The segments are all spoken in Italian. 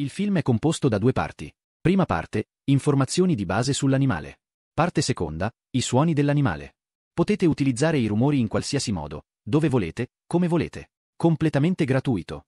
Il film è composto da due parti. Prima parte, informazioni di base sull'animale. Parte seconda, i suoni dell'animale. Potete utilizzare i rumori in qualsiasi modo, dove volete, come volete. Completamente gratuito.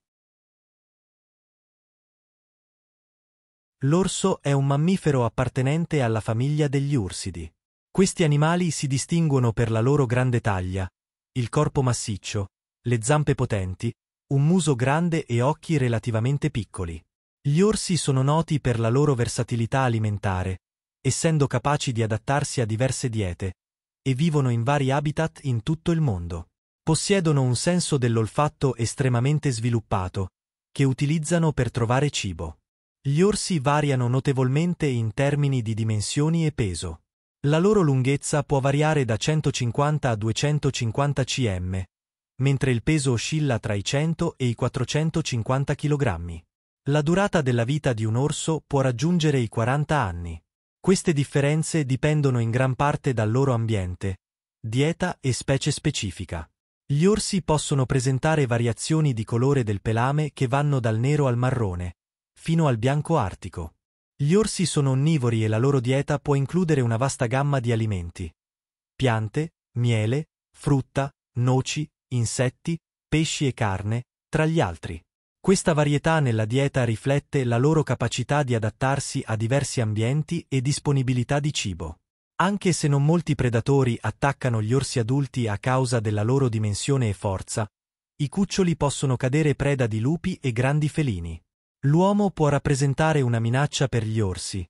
L'orso è un mammifero appartenente alla famiglia degli ursidi. Questi animali si distinguono per la loro grande taglia, il corpo massiccio, le zampe potenti, un muso grande e occhi relativamente piccoli. Gli orsi sono noti per la loro versatilità alimentare, essendo capaci di adattarsi a diverse diete, e vivono in vari habitat in tutto il mondo. Possiedono un senso dell'olfatto estremamente sviluppato, che utilizzano per trovare cibo. Gli orsi variano notevolmente in termini di dimensioni e peso. La loro lunghezza può variare da 150 a 250 cm, mentre il peso oscilla tra i 100 e i 450 kg. La durata della vita di un orso può raggiungere i 40 anni. Queste differenze dipendono in gran parte dal loro ambiente, dieta e specie specifica. Gli orsi possono presentare variazioni di colore del pelame che vanno dal nero al marrone, fino al bianco artico. Gli orsi sono onnivori e la loro dieta può includere una vasta gamma di alimenti. Piante, miele, frutta, noci, insetti, pesci e carne, tra gli altri. Questa varietà nella dieta riflette la loro capacità di adattarsi a diversi ambienti e disponibilità di cibo. Anche se non molti predatori attaccano gli orsi adulti a causa della loro dimensione e forza, i cuccioli possono cadere preda di lupi e grandi felini. L'uomo può rappresentare una minaccia per gli orsi,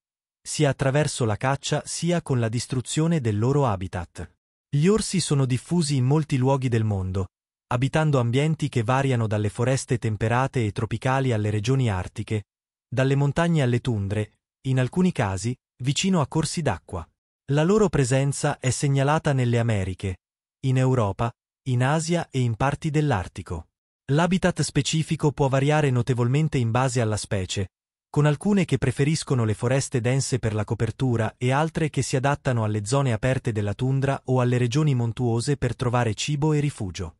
sia attraverso la caccia sia con la distruzione del loro habitat. Gli orsi sono diffusi in molti luoghi del mondo, abitando ambienti che variano dalle foreste temperate e tropicali alle regioni artiche, dalle montagne alle tundre, in alcuni casi vicino a corsi d'acqua. La loro presenza è segnalata nelle Americhe, in Europa, in Asia e in parti dell'Artico. L'habitat specifico può variare notevolmente in base alla specie, con alcune che preferiscono le foreste dense per la copertura e altre che si adattano alle zone aperte della tundra o alle regioni montuose per trovare cibo e rifugio.